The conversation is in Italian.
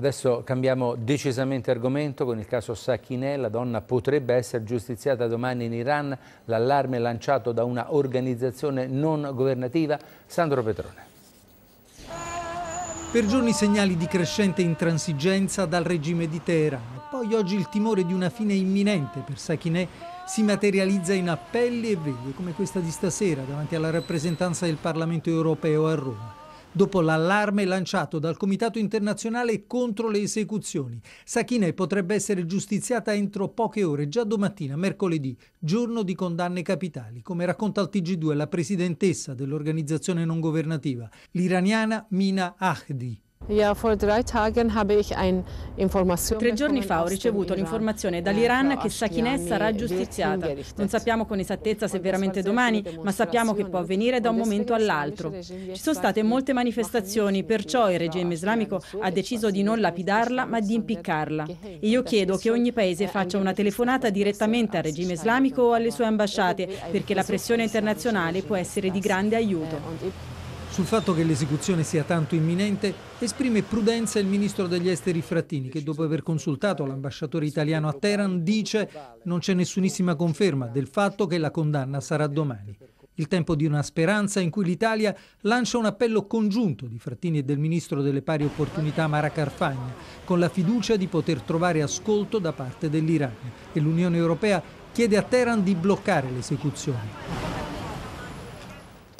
Adesso cambiamo decisamente argomento con il caso Sakineh, la donna potrebbe essere giustiziata domani in Iran, l'allarme lanciato da una organizzazione non governativa. Sandro Petrone. Per giorni segnali di crescente intransigenza dal regime di Teheran, poi oggi il timore di una fine imminente per Sakineh si materializza in appelli e veglie come questa di stasera davanti alla rappresentanza del Parlamento europeo a Roma dopo l'allarme lanciato dal Comitato internazionale contro le esecuzioni. Sakineh potrebbe essere giustiziata entro poche ore, già domattina, mercoledì, giorno di condanne capitali, come racconta al TG2 la presidentessa dell'organizzazione non governativa, l'iraniana Mina Ahdi. Tre giorni fa ho ricevuto l'informazione dall'Iran che Sakineh sarà giustiziata. Non sappiamo con esattezza se veramente domani, ma sappiamo che può avvenire da un momento all'altro. Ci sono state molte manifestazioni, perciò il regime islamico ha deciso di non lapidarla, ma di impiccarla. E io chiedo che ogni paese äh, faccia una telefonata direttamente al regime islamico o alle sue ambasciate, perché la pressione internazionale può essere di grande aiuto. Äh, sul fatto che l'esecuzione sia tanto imminente esprime prudenza il ministro degli esteri Frattini che dopo aver consultato l'ambasciatore italiano a Teheran dice non c'è nessunissima conferma del fatto che la condanna sarà domani. Il tempo di una speranza in cui l'Italia lancia un appello congiunto di Frattini e del ministro delle pari opportunità Mara Carfagna con la fiducia di poter trovare ascolto da parte dell'Iran e l'Unione Europea chiede a Teheran di bloccare l'esecuzione.